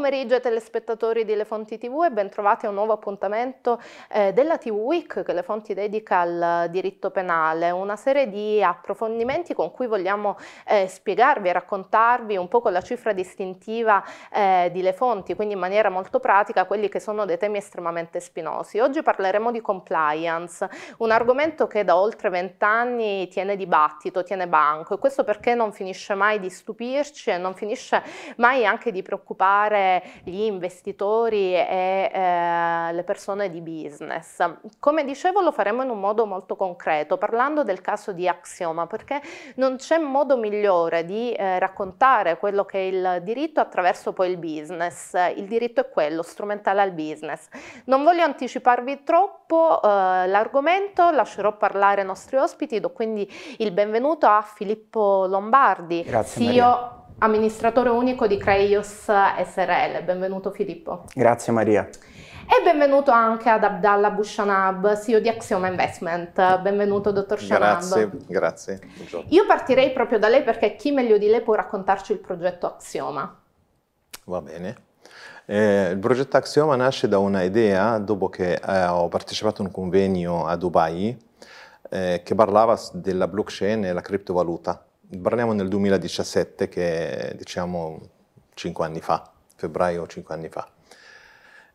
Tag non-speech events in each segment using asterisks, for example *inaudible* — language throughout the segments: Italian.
pomeriggio telespettatori di Le Fonti TV e bentrovati a un nuovo appuntamento eh, della TV Week che Le Fonti dedica al diritto penale, una serie di approfondimenti con cui vogliamo eh, spiegarvi e raccontarvi un po' con la cifra distintiva eh, di Le Fonti, quindi in maniera molto pratica quelli che sono dei temi estremamente spinosi. Oggi parleremo di compliance, un argomento che da oltre vent'anni tiene dibattito, tiene banco e questo perché non finisce mai di stupirci e non finisce mai anche di preoccupare gli investitori e eh, le persone di business. Come dicevo lo faremo in un modo molto concreto, parlando del caso di Axioma, perché non c'è modo migliore di eh, raccontare quello che è il diritto attraverso poi il business. Il diritto è quello, strumentale al business. Non voglio anticiparvi troppo eh, l'argomento, lascerò parlare i nostri ospiti, do quindi il benvenuto a Filippo Lombardi, Grazie, CEO Maria amministratore unico di Creios SRL. Benvenuto Filippo. Grazie Maria. E benvenuto anche ad Abdallah Bushanab, CEO di Axioma Investment. Benvenuto, dottor Shanab. Grazie, grazie. Buongiorno. Io partirei proprio da lei perché chi meglio di lei può raccontarci il progetto Axioma? Va bene. Eh, il progetto Axioma nasce da un'idea dopo che eh, ho partecipato a un convegno a Dubai eh, che parlava della blockchain e la criptovaluta. Parliamo del 2017, che è diciamo 5 anni fa, febbraio 5 anni fa.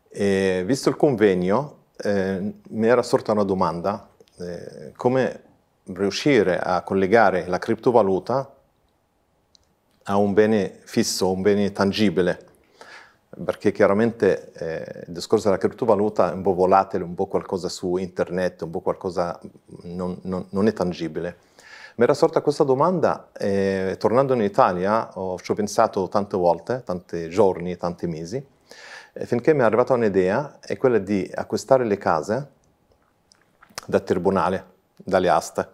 E visto il convegno, eh, mi era sorta una domanda, eh, come riuscire a collegare la criptovaluta a un bene fisso, un bene tangibile, perché chiaramente eh, il discorso della criptovaluta è un po' volatile, un po' qualcosa su internet, un po' qualcosa non, non, non è tangibile. Mi era sorta questa domanda e eh, tornando in Italia ho, ci ho pensato tante volte, tanti giorni, tanti mesi, eh, finché mi è arrivata un'idea, è quella di acquistare le case dal tribunale, dalle aste,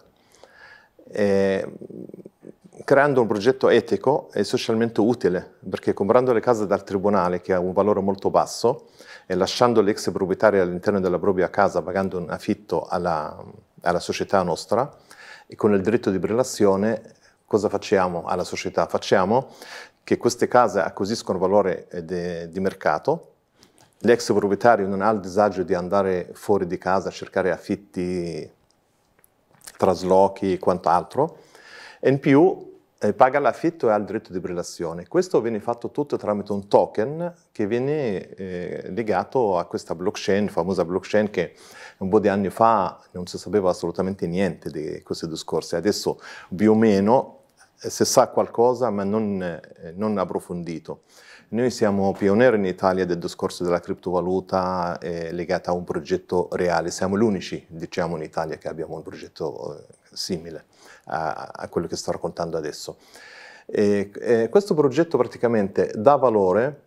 e, mm, creando un progetto etico e socialmente utile, perché comprando le case dal tribunale, che ha un valore molto basso, e lasciando l'ex proprietario all'interno della propria casa, pagando un affitto alla, alla società nostra, e con il diritto di prelazione cosa facciamo alla società? Facciamo che queste case acquisiscono valore eh, de, di mercato, l'ex proprietario non ha il disagio di andare fuori di casa a cercare affitti, traslochi e quant'altro, e in più eh, paga l'affitto e ha il diritto di brillazione. Questo viene fatto tutto tramite un token che viene eh, legato a questa blockchain, famosa blockchain che un po' di anni fa non si sapeva assolutamente niente di questi discorsi, adesso più o meno eh, si sa qualcosa ma non, eh, non approfondito. Noi siamo pionieri in Italia del discorso della criptovaluta eh, legata a un progetto reale, siamo gli unici diciamo in Italia che abbiamo un progetto eh, simile a, a quello che sto raccontando adesso. E, e questo progetto praticamente dà valore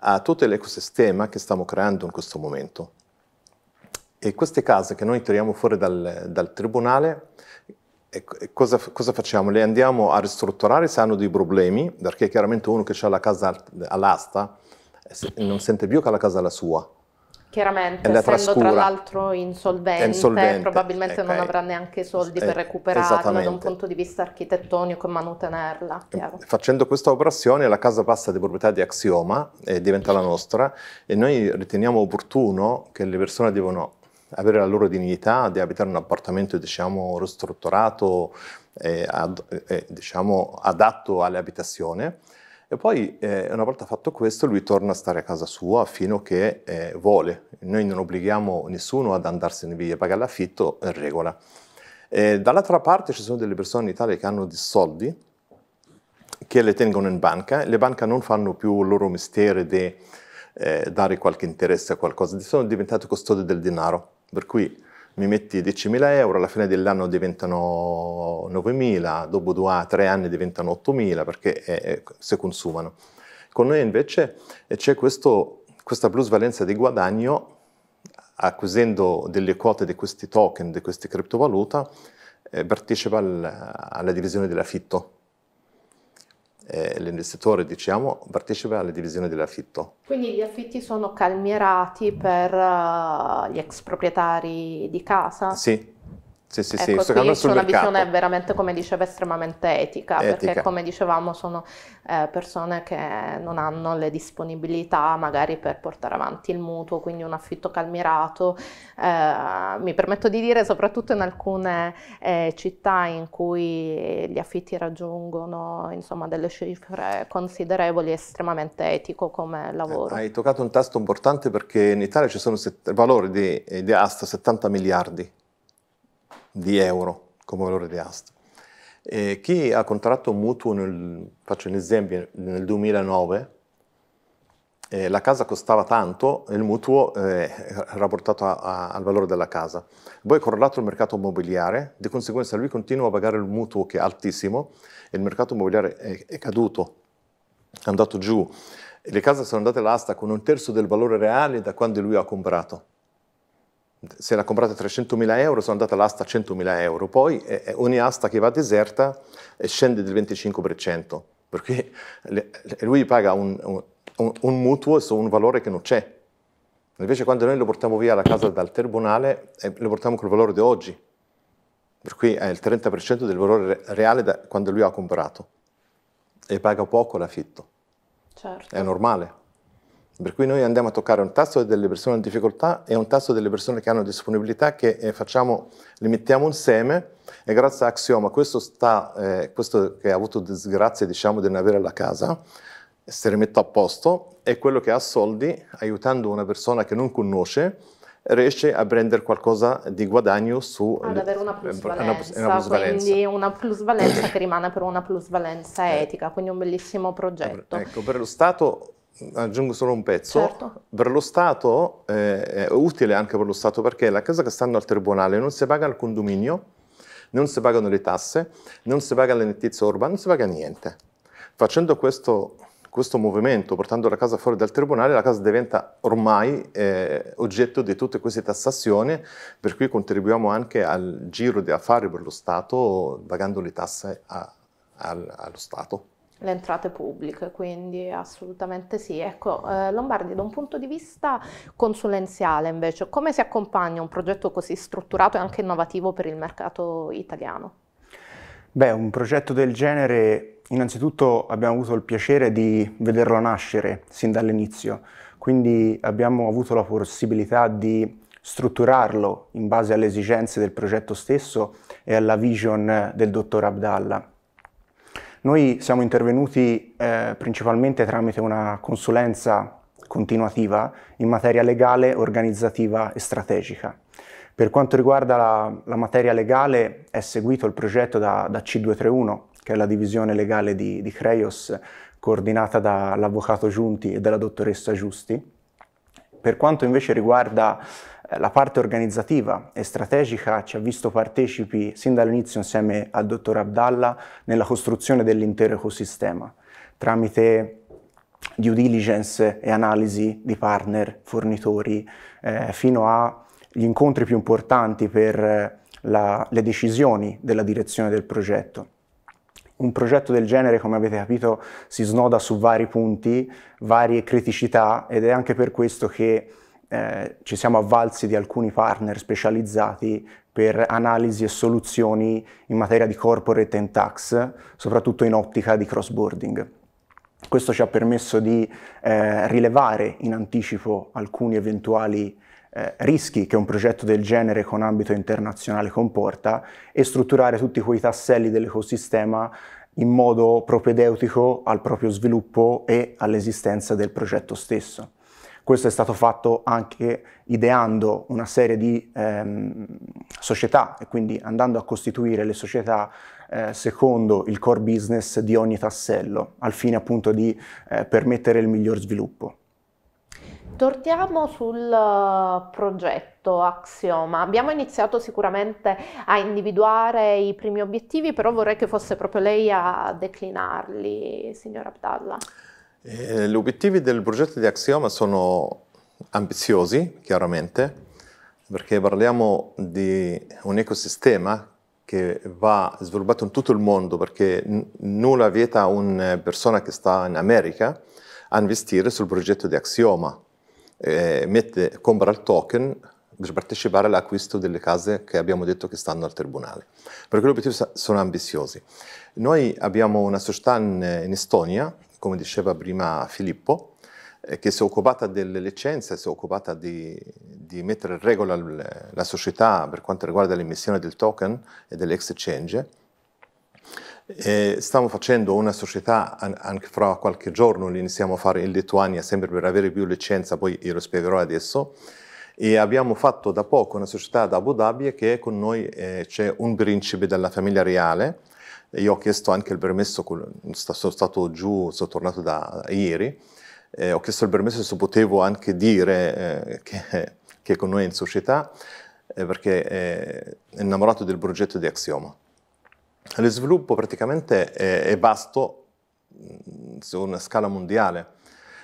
a tutto l'ecosistema che stiamo creando in questo momento. E queste case che noi tiriamo fuori dal, dal tribunale, cosa, cosa, facciamo? Le andiamo a ristrutturare se hanno dei problemi, perché chiaramente uno che ha la casa all'asta eh, non sente più che la casa è la sua, Chiaramente, essendo tra l'altro insolvente, insolvente, probabilmente okay. non avrà neanche soldi per recuperarla da un punto di vista architettonico e manutenerla. Chiaro. Facendo questa operazione la casa passa di proprietà di Axioma e diventa la nostra e noi riteniamo opportuno che le persone devono avere la loro dignità di abitare un appartamento diciamo ristrutturato e, ad, e diciamo adatto all'abitazione e poi eh, una volta fatto questo lui torna a stare a casa sua fino a che eh, vuole. Noi non obblighiamo nessuno ad andarsene via, pagare l'affitto in regola. Eh, dall'altra parte ci sono delle persone in Italia che hanno dei soldi che le tengono in banca. Le banche non fanno più il loro mestiere di eh, dare qualche interesse a qualcosa, sono diventate custodi del denaro. Per cui mi metti 10.000 euro, alla fine dell'anno diventano 9.000, dopo 2-3 anni diventano 8.000 perché eh, eh si consumano. Con noi invece eh, c'è questa plusvalenza di guadagno acquisendo delle quote di questi token, di queste criptovaluta, eh, partecipa al, alla divisione dell'affitto eh, l'investitore diciamo, partecipa alle divisioni dell'affitto. Quindi gli affitti sono calmierati per uh, gli ex proprietari di casa? Sì, sì, sì, sì, ecco, sì, qui sulla visione veramente, come diceva, estremamente etica, etica. perché come dicevamo sono eh, persone che non hanno le disponibilità magari per portare avanti il mutuo, quindi un affitto calmirato. Eh, mi permetto di dire, soprattutto in alcune eh, città in cui gli affitti raggiungono insomma, delle cifre considerevoli, è estremamente etico come eh, lavoro. hai toccato un tasto importante perché in Italia ci sono set- valori di, di asta 70 miliardi di euro come valore di asta. E chi ha contratto un mutuo, nel, faccio un esempio, nel 2009, eh, la casa costava tanto e il mutuo eh, era portato a, a, al valore della casa. Poi è crollato il mercato immobiliare, di conseguenza lui continua a pagare il mutuo che è altissimo e il mercato immobiliare è, è caduto, è andato giù. E le case sono andate all'asta con un terzo del valore reale da quando lui ha comprato se la comprate a 300.000 euro, sono andata all'asta a 100.000 euro, poi eh, eh, ogni asta che va deserta eh, scende del 25%, perché le, lui paga un, un, un, mutuo su un valore che non c'è. Invece quando noi lo portiamo via la casa dal tribunale, eh, lo portiamo col valore di oggi, per cui è il 30% del valore reale da quando lui ha comprato e paga poco l'affitto. Certo. È normale. Per cui noi andiamo a toccare un tasso delle persone in difficoltà e un tasso delle persone che hanno disponibilità che eh, facciamo, li mettiamo insieme e grazie a Axioma, questo, sta, eh, questo che ha avuto disgrazia diciamo, di non avere la casa, si rimette a posto e quello che ha soldi, aiutando una persona che non conosce, riesce a prendere qualcosa di guadagno su... Ad avere eh, una plusvalenza, una plusvalenza. quindi una plusvalenza *coughs* che rimane per una plusvalenza eh. etica, quindi un bellissimo progetto. Ecco, per lo Stato aggiungo solo un pezzo, certo. per lo Stato eh, è utile anche per lo Stato perché la casa che stanno al tribunale non si paga al condominio, non si pagano le tasse, non si paga l'entità urbana, non si paga niente. Facendo questo, questo, movimento, portando la casa fuori dal tribunale, la casa diventa ormai eh, oggetto di tutte queste tassazioni, per cui contribuiamo anche al giro di affari per lo Stato pagando le tasse a, al, allo Stato le entrate pubbliche, quindi assolutamente sì. Ecco, eh, Lombardi, da un punto di vista consulenziale invece, come si accompagna un progetto così strutturato e anche innovativo per il mercato italiano? Beh, un progetto del genere, innanzitutto abbiamo avuto il piacere di vederlo nascere sin dall'inizio, quindi abbiamo avuto la possibilità di strutturarlo in base alle esigenze del progetto stesso e alla vision del dottor Abdallah noi siamo intervenuti eh, principalmente tramite una consulenza continuativa in materia legale, organizzativa e strategica. Per quanto riguarda la, la materia legale è seguito il progetto da, da, C231, che è la divisione legale di, di Creios, coordinata dall'avvocato Giunti e dalla dottoressa Giusti. Per quanto invece riguarda eh, la parte organizzativa e strategica ci ha visto partecipi sin dall'inizio insieme al dottor Abdallah nella costruzione dell'intero ecosistema tramite due diligence e analisi di partner, fornitori, eh, fino agli incontri più importanti per eh, la, le decisioni della direzione del progetto un progetto del genere, come avete capito, si snoda su vari punti, varie criticità ed è anche per questo che eh, ci siamo avvalsi di alcuni partner specializzati per analisi e soluzioni in materia di corporate and tax, soprattutto in ottica di cross-boarding. Questo ci ha permesso di eh, rilevare in anticipo alcuni eventuali eh, rischi che un progetto del genere con ambito internazionale comporta e strutturare tutti quei tasselli dell'ecosistema in modo propedeutico al proprio sviluppo e all'esistenza del progetto stesso. Questo è stato fatto anche ideando una serie di ehm, società e quindi andando a costituire le società eh, secondo il core business di ogni tassello, al fine appunto di eh, permettere il miglior sviluppo. Torniamo sul eh, progetto Axioma. Abbiamo iniziato sicuramente a individuare i primi obiettivi, però vorrei che fosse proprio lei a declinarli, signora Abdallah. Eh, gli obiettivi del progetto di Axioma sono ambiziosi, chiaramente, perché parliamo di un ecosistema che va sviluppato in tutto il mondo, perché nulla vieta a una persona che sta in America a investire sul progetto di Axioma. Eh, mette, compra il token per partecipare all'acquisto delle case che abbiamo detto che stanno al tribunale. Perché gli obiettivi sono ambiziosi. Noi abbiamo una società in, in Estonia come diceva prima Filippo, eh, che si è occupata delle licenze, si è occupata di, di, mettere in regola la società per quanto riguarda l'emissione del token e dell'exchange. E stiamo facendo una società anche fra qualche giorno, li iniziamo a fare in Lituania sempre per avere più licenza, poi io lo spiegherò adesso. E abbiamo fatto da poco una società ad Abu Dhabi che con noi eh, c'è un principe della famiglia reale, io ho chiesto anche il permesso, sono stato giù, sono tornato da ieri, eh, ho chiesto il permesso se potevo anche dire eh, che, che, con noi in società, eh, perché eh, è innamorato del progetto di Axioma. Lo sviluppo praticamente è, è vasto mm, su una scala mondiale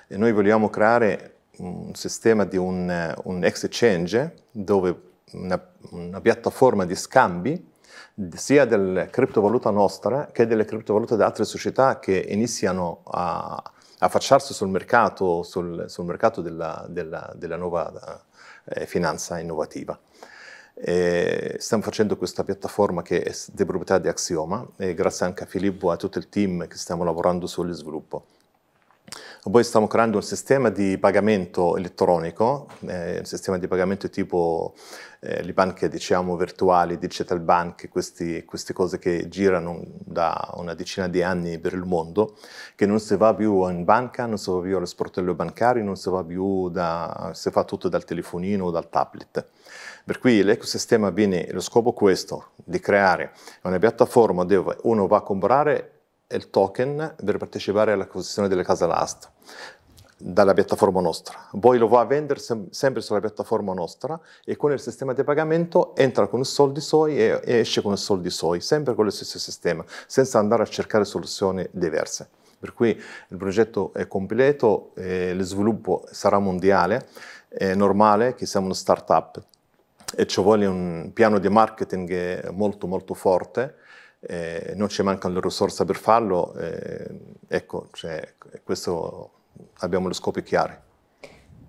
e noi vogliamo creare un sistema di un, un exchange dove una, una piattaforma di scambi sia delle criptovalute nostre che delle criptovalute di altre società che iniziano a affacciarsi sul mercato, sul, sul mercato della, della, della, nuova eh, eh finanza innovativa. E stiamo facendo questa piattaforma che è di proprietà di Axioma e grazie anche a Filippo e a tutto il team che stiamo lavorando sullo sviluppo. Poi stiamo creando un sistema di pagamento elettronico, eh, un sistema di pagamento tipo eh, le banche diciamo virtuali, digital bank, questi, queste cose che girano da una decina di anni per il mondo, che non si va più in banca, non si va più allo sportello bancario, non si va più da, si fa tutto dal telefonino o dal tablet. Per cui l'ecosistema viene, lo scopo è questo, di creare una piattaforma dove uno va a comprare il token per partecipare all'acquisizione delle case last dalla piattaforma nostra. Poi lo va a vendere sem- sempre sulla piattaforma nostra e con il sistema di pagamento entra con i soldi suoi e-, e esce con i soldi suoi, sempre con lo stesso sistema, senza andare a cercare soluzioni diverse. Per cui il progetto è completo, eh, lo sviluppo sarà mondiale, è normale che siamo una start-up e ci vuole un piano di marketing molto molto forte eh, non ci mancano le risorse per farlo, eh, ecco, cioè, questo abbiamo lo scopo chiaro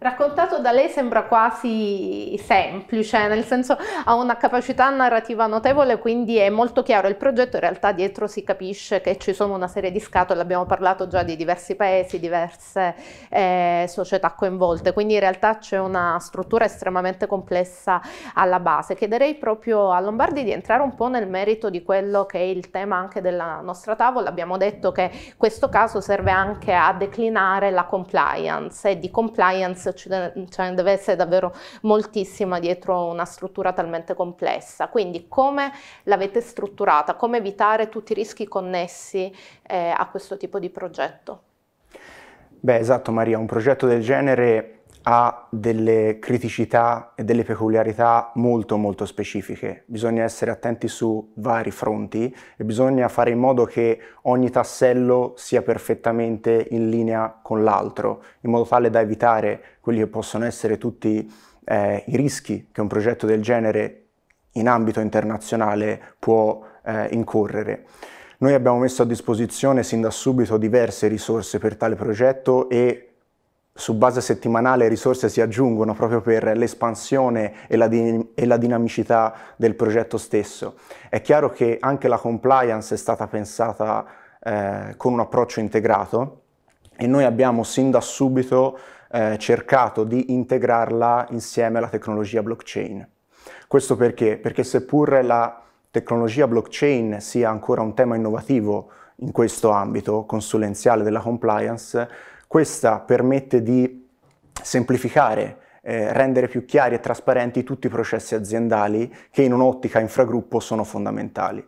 raccontato da lei sembra quasi semplice, nel senso ha una capacità narrativa notevole, quindi è molto chiaro il progetto, in realtà dietro si capisce che ci sono una serie di scatole, abbiamo parlato già di diversi paesi, diverse eh, società coinvolte, quindi in realtà c'è una struttura estremamente complessa alla base. Chiederei proprio a Lombardi di entrare un po' nel merito di quello che è il tema anche della nostra tavola, abbiamo detto che questo caso serve anche a declinare la compliance e di compliance ci deve, cioè, deve essere davvero moltissima dietro una struttura talmente complessa. Quindi come l'avete strutturata? Come evitare tutti i rischi connessi eh, a questo tipo di progetto? Beh, esatto Maria, un progetto del genere ha delle criticità e delle peculiarità molto molto specifiche. Bisogna essere attenti su vari fronti e bisogna fare in modo che ogni tassello sia perfettamente in linea con l'altro, in modo tale da evitare quelli che possono essere tutti eh, i rischi che un progetto del genere in ambito internazionale può eh, incorrere. Noi abbiamo messo a disposizione sin da subito diverse risorse per tale progetto e su base settimanale risorse si aggiungono proprio per l'espansione e la, di- e la, dinamicità del progetto stesso. È chiaro che anche la compliance è stata pensata eh, con un approccio integrato e noi abbiamo sin da subito eh, cercato di integrarla insieme alla tecnologia blockchain. Questo perché? Perché seppur la tecnologia blockchain sia ancora un tema innovativo in questo ambito consulenziale della compliance, questa permette di semplificare eh, rendere più chiari e trasparenti tutti i processi aziendali che in un'ottica infragruppo sono fondamentali.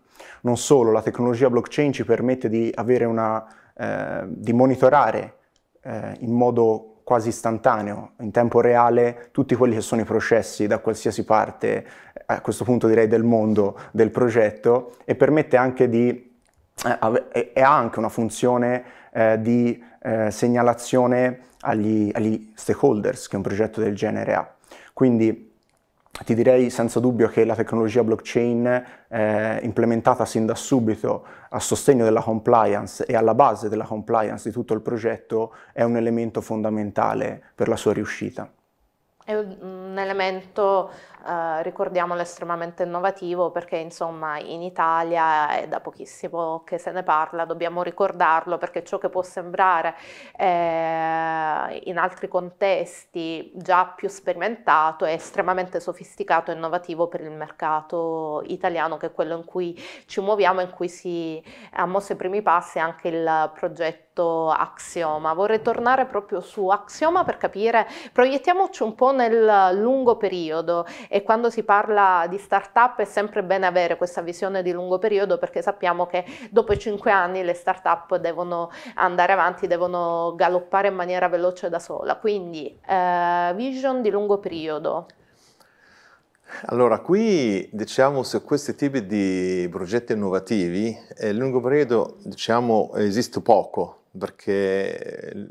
Non solo, la tecnologia blockchain ci permette di, una, eh, di monitorare eh, in modo quasi istantaneo, in tempo reale, tutti quelli che sono i processi da qualsiasi parte, a questo punto direi del mondo, del progetto e permette anche di, eh, ha anche una funzione eh, di eh, segnalazione agli, agli stakeholders che un progetto del genere ha. Quindi ti direi senza dubbio che la tecnologia blockchain eh, implementata sin da subito a sostegno della compliance e alla base della compliance di tutto il progetto è un elemento fondamentale per la sua riuscita. È un elemento eh, ricordiamolo estremamente innovativo perché insomma in Italia è da pochissimo che se ne parla, dobbiamo ricordarlo perché ciò che può sembrare eh, in altri contesti già più sperimentato è estremamente sofisticato e innovativo per il mercato italiano che è quello in cui ci muoviamo, in cui si ha mosso i primi passi anche il progetto Axioma. Vorrei tornare proprio su Axioma per capire, proiettiamoci un po' nel lungo periodo e e quando si parla di startup è sempre bene avere questa visione di lungo periodo perché sappiamo che dopo i cinque anni le startup devono andare avanti, devono galoppare in maniera veloce da sola. Quindi eh, vision di lungo periodo. Allora, qui diciamo su questi tipi di progetti innovativi, a eh, lungo periodo diciamo esiste poco perché eh,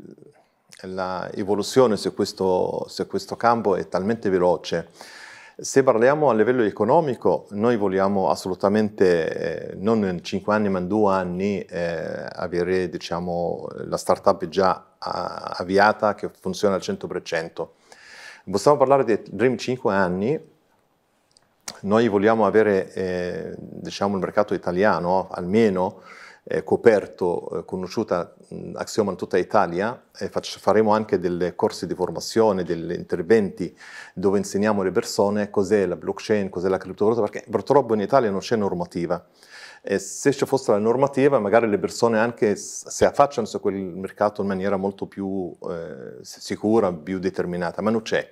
l'evoluzione su, su questo campo è talmente veloce se parliamo a livello economico, noi vogliamo assolutamente eh, non in 5 anni ma in 2 anni eh, avere diciamo, la startup già a, ah, avviata che funziona al 100%. Possiamo parlare di Dream 5 anni, noi vogliamo avere eh, diciamo, il mercato italiano almeno coperto, eh, conosciuta Axioma in tutta Italia e faremo anche dei corsi di formazione, degli interventi dove insegniamo alle persone cos'è la blockchain, cos'è la criptovaluta, perché purtroppo in Italia non c'è normativa. E se ci fosse la normativa, magari le persone anche si affacciano su quel mercato in maniera molto più eh, sicura, più determinata, ma non c'è.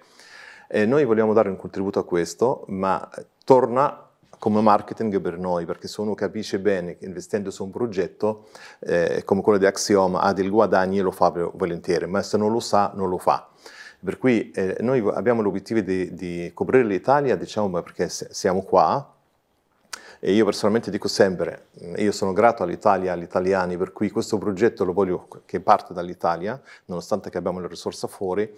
E noi vogliamo dare un contributo a questo, ma torna come marketing per noi, perché se uno capisce bene che investendo su un progetto eh, come quello di Axioma ha dei guadagni lo fa volentieri, ma se non lo sa non lo fa. Per cui eh, noi abbiamo l'obiettivo di, di coprire l'Italia, diciamo perché siamo qua, e io personalmente dico sempre, mm, io sono grato all'Italia, agli italiani, per cui questo progetto lo voglio che parte dall'Italia, nonostante che abbiamo le risorse fuori,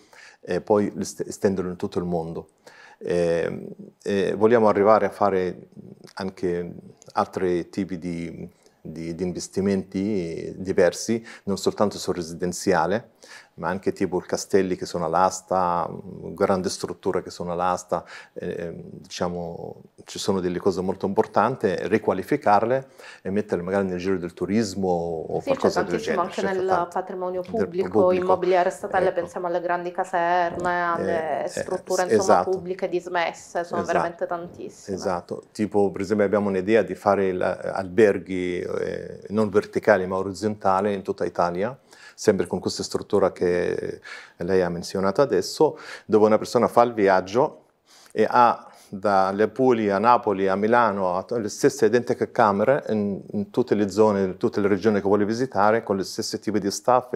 e poi estenderlo in tutto il mondo. E, ehm, e vogliamo arrivare a fare anche altri tipi di, di, di investimenti diversi, non soltanto sul residenziale, ma anche tipo castelli che sono all'asta, mm, grandi strutture che sono all'asta, eh, ehm, diciamo ci sono delle cose molto importanti, riqualificarle e metterle magari nel giro del turismo o sì, qualcosa del genere. Sì, anche nel tanto. patrimonio pubblico, pubblico, immobiliare statale, ecco. pensiamo alle grandi caserne, eh, alle eh, strutture eh, insomma, esatto. pubbliche dismesse, sono esatto. veramente tantissime. Esatto, tipo per esempio abbiamo un'idea di fare eh, alberghi eh, non verticali ma orizzontali in tutta Italia, sempre con questa struttura che lei ha menzionato adesso, dove una persona fa il viaggio e ha dalle Puglie a Napoli a Milano, le stesse identiche camere in, in tutte le zone, in tutte le regioni che vuole visitare, con le stesse tipi di staff,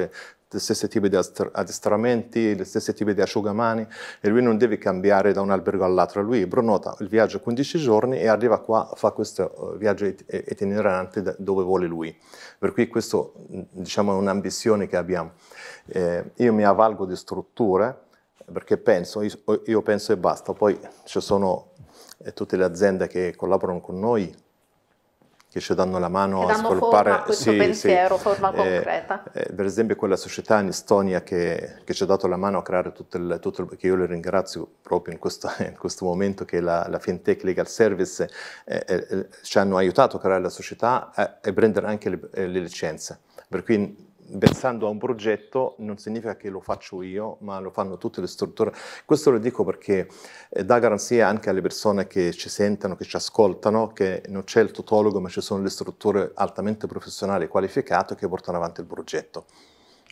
gli stessi tipi di addestramenti, gli stessi tipi di asciugamani e lui non deve cambiare da un albergo all'altro. Lui prenota il viaggio 15 giorni e arriva qua, fa questo eh, viaggio eh, itinerante dove vuole lui. Per cui questa mm, diciamo, è un'ambizione che abbiamo. Eh, io mi avvalgo di strutture, perché penso, io penso e basta, poi ci sono eh, tutte le aziende che collaborano con noi che ci danno la mano danno a sviluppare forma questo sì, pensiero, sì. forma eh, concreta. Eh, per esempio quella società in Estonia che, che, ci ha dato la mano a creare tutto il, tutto il che io le ringrazio proprio in questo, *laughs* in questo momento che la, la, FinTech Legal Service eh, eh, ci hanno aiutato a creare la società e prendere anche le, le licenze. Per cui pensando a un progetto non significa che lo faccio io, ma lo fanno tutte le strutture. Questo lo dico perché eh, dà garanzia anche alle persone che ci sentono, che ci ascoltano, che non c'è il tutologo, ma ci sono le strutture altamente professionali e qualificate che portano avanti il progetto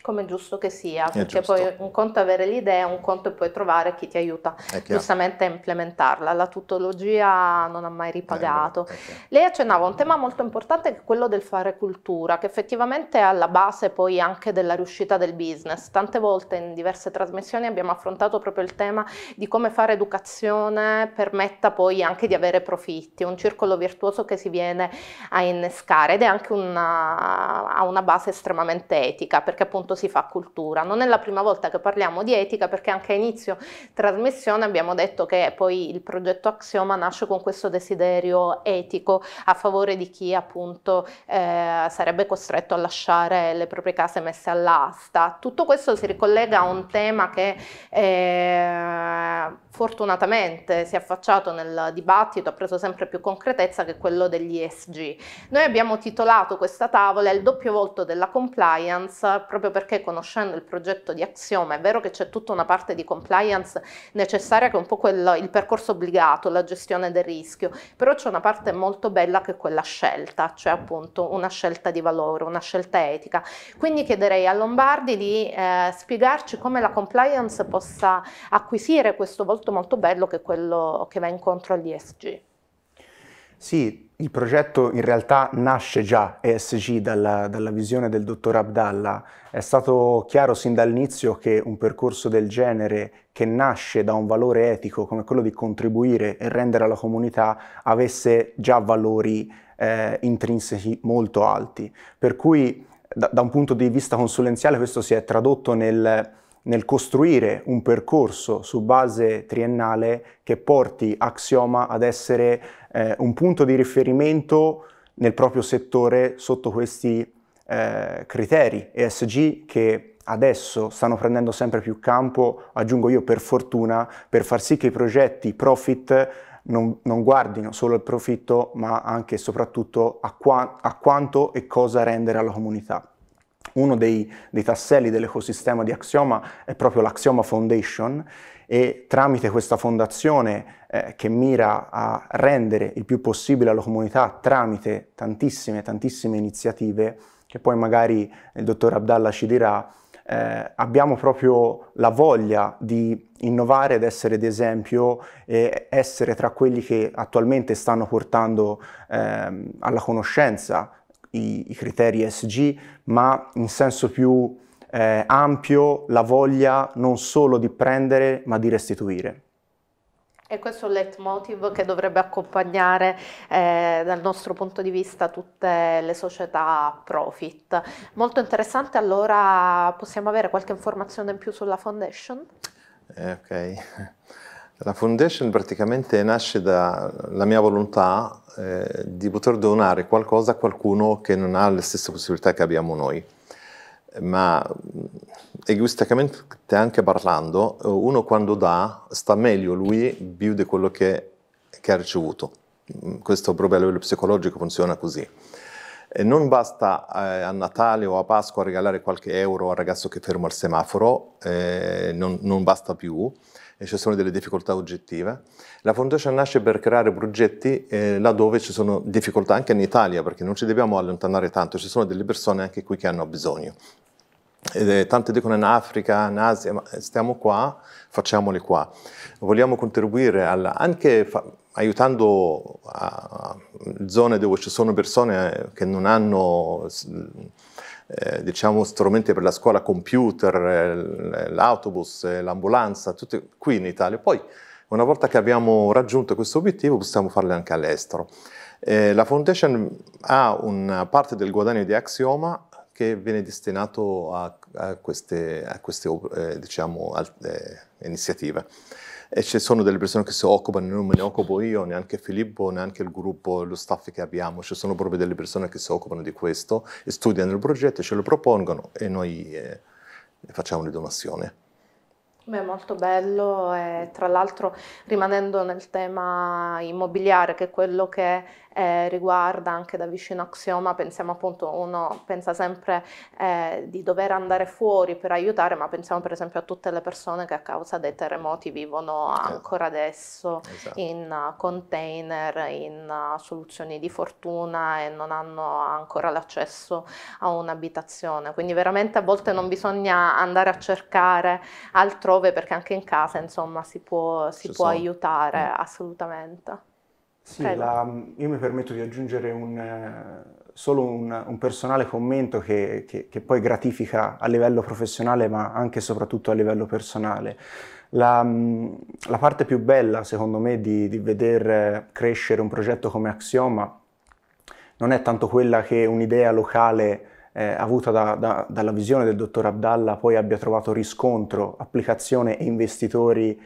come giusto che sia, è perché giusto. poi un conto è avere l'idea, un conto è poi trovare chi ti aiuta giustamente a implementarla. La tutologia non ha mai ripagato. Eh, Lei accennava un tema molto importante che è quello del fare cultura, che effettivamente è alla base poi anche della riuscita del business. Tante volte in diverse trasmissioni abbiamo affrontato proprio il tema di come fare educazione permetta poi anche di avere profitti, un circolo virtuoso che si viene a innescare ed è anche una, ha una base estremamente etica, perché appunto appunto si fa cultura. Non è la prima volta che parliamo di etica perché anche a inizio trasmissione abbiamo detto che poi il progetto Axioma nasce con questo desiderio etico a favore di chi appunto eh, sarebbe costretto a lasciare le proprie case messe all'asta. Tutto questo si ricollega a un tema che eh, fortunatamente si è affacciato nel dibattito, ha preso sempre più concretezza che è quello degli ESG. Noi abbiamo titolato questa tavola il doppio volto della compliance proprio per perché conoscendo il progetto di Axioma è vero che c'è tutta una parte di compliance necessaria che è un po' quello, il percorso obbligato, la gestione del rischio, però c'è una parte molto bella che è quella scelta, cioè appunto una scelta di valore, una scelta etica. Quindi chiederei a Lombardi di eh, spiegarci come la compliance possa acquisire questo volto molto bello che è quello che va incontro agli ESG. Sì, il progetto in realtà nasce già ESG dalla, dalla, visione del dottor Abdallah. È stato chiaro sin dall'inizio che un percorso del genere che nasce da un valore etico come quello di contribuire e rendere alla comunità avesse già valori eh, intrinseci molto alti. Per cui da, da un punto di vista consulenziale questo si è tradotto nel nel costruire un percorso su base triennale che porti Axioma ad essere eh, un punto di riferimento nel proprio settore sotto questi eh, criteri ESG che adesso stanno prendendo sempre più campo, aggiungo io per fortuna, per far sì che i progetti profit non, non guardino solo il profitto ma anche e soprattutto a, qua a quanto e cosa rendere alla comunità. Uno dei, dei tasselli dell'ecosistema di Axioma è proprio l'Axioma Foundation e tramite questa fondazione eh, che mira a rendere il più possibile alla comunità tramite tantissime, tantissime iniziative, che poi magari il dottor Abdallah ci dirà, eh, abbiamo proprio la voglia di innovare ed essere d'esempio e essere tra quelli che attualmente stanno portando eh, alla conoscenza i, i criteri ESG, ma in senso più eh, ampio la voglia non solo di prendere, ma di restituire. E questo è un leitmotiv che dovrebbe accompagnare eh, dal nostro punto di vista tutte le società profit. Molto interessante, allora possiamo avere qualche informazione in più sulla foundation? Eh, ok. La foundation praticamente nasce dalla mia volontà eh, di poter donare qualcosa a qualcuno che non ha le stesse possibilità che abbiamo noi. Ma mm, egoisticamente anche parlando, uno quando dà sta meglio lui più di quello che, che ha ricevuto. Mm, questo proprio a livello psicologico funziona così. E non basta eh, a Natale o a Pasqua regalare qualche euro al ragazzo che ferma il semaforo, eh, non, non, basta più, e ci sono delle difficoltà oggettive. La foundation nasce per creare progetti eh, laddove ci sono difficoltà anche in Italia, perché non ci dobbiamo allontanare tanto, ci sono delle persone anche qui che hanno bisogno. Tante dicono in Africa, in Asia, ma stiamo qua, facciamoli qua. Vogliamo contribuire alla, anche aiutando a, a zone dove ci sono persone che non hanno eh, diciamo, strumenti per la scuola, computer, l'autobus, l'ambulanza, tutti qui in Italia. Poi una volta che abbiamo raggiunto questo obiettivo possiamo farle anche all'estero. Eh, la Foundation ha una parte del guadagno di Axioma che viene destinato a, a queste, a queste eh, diciamo, a, eh, iniziative. E ci sono delle persone che si occupano, non me ne occupo io, neanche Filippo, neanche il gruppo, lo staff che abbiamo, ci sono proprio delle persone che si occupano di questo, studiano il progetto, ce lo propongono e noi eh, facciamo le donazioni. Beh, molto bello e tra l'altro rimanendo nel tema immobiliare che è quello che eh, riguarda anche da vicino Axioma, pensiamo appunto, uno pensa sempre eh, di dover andare fuori per aiutare, ma pensiamo per esempio a tutte le persone che a causa dei terremoti vivono certo. ancora adesso esatto. in container, in eh, soluzioni di fortuna e non hanno ancora l'accesso a un'abitazione. Quindi veramente a volte non bisogna andare a cercare altrove perché anche in casa insomma si può, si può aiutare mm. assolutamente. Sì, la, io mi permetto di aggiungere un, eh, solo un, un, personale commento che, che, che, poi gratifica a livello professionale ma anche e soprattutto a livello personale. La, mm, la parte più bella secondo me di, di vedere eh, crescere un progetto come Axioma non è tanto quella che un'idea locale eh, avuta da, da, dalla visione del dottor Abdallah poi abbia trovato riscontro, applicazione e investitori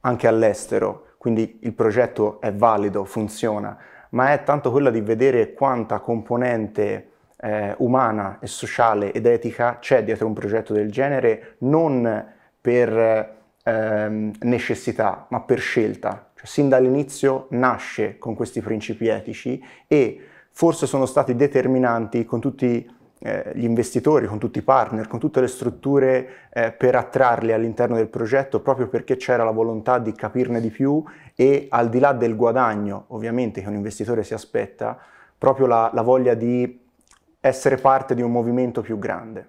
anche all'estero quindi il progetto è valido, funziona, ma è tanto quella di vedere quanta componente eh, umana e sociale ed etica c'è dietro un progetto del genere, non per ehm, necessità, ma per scelta. Cioè, sin dall'inizio nasce con questi principi etici e forse sono stati determinanti con tutti i eh, gli investitori, con tutti i partner, con tutte le strutture eh, per attrarli all'interno del progetto proprio perché c'era la volontà di capirne di più e al di là del guadagno ovviamente che un investitore si aspetta, proprio la, la voglia di essere parte di un movimento più grande.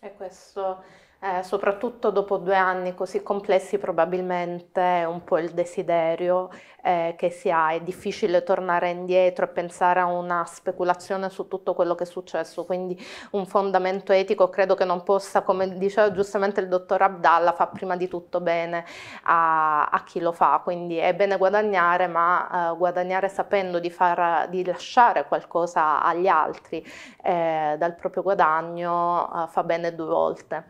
E questo eh, soprattutto dopo due anni così complessi probabilmente è un po' il desiderio eh, che si ha, è difficile tornare indietro e pensare a una speculazione su tutto quello che è successo, quindi un fondamento etico credo che non possa, come diceva giustamente il dottor Abdallah, fa prima di tutto bene a, a chi lo fa, quindi è bene guadagnare, ma eh, guadagnare sapendo di, far, di, lasciare qualcosa agli altri eh, dal proprio guadagno eh, fa bene due volte.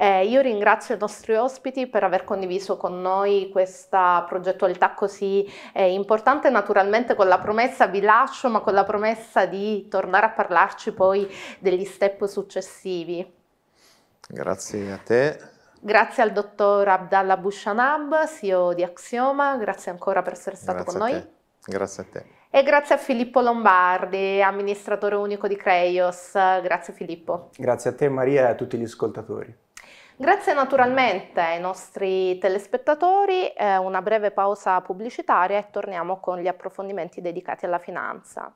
Eh, io ringrazio i nostri ospiti per aver condiviso con noi questa progettualità così eh, importante, naturalmente con la promessa, vi lascio, ma con la promessa di tornare a parlarci poi degli step successivi. Grazie a te. Grazie al dottor Abdallah Bushanab, CEO di Axioma, grazie ancora per essere stato grazie con noi. Grazie a te. E grazie a Filippo Lombardi, amministratore unico di Creios. Grazie Filippo. Grazie a te Maria e a tutti gli ascoltatori. Grazie naturalmente ai nostri telespettatori, eh, una breve pausa pubblicitaria e torniamo con gli approfondimenti dedicati alla finanza.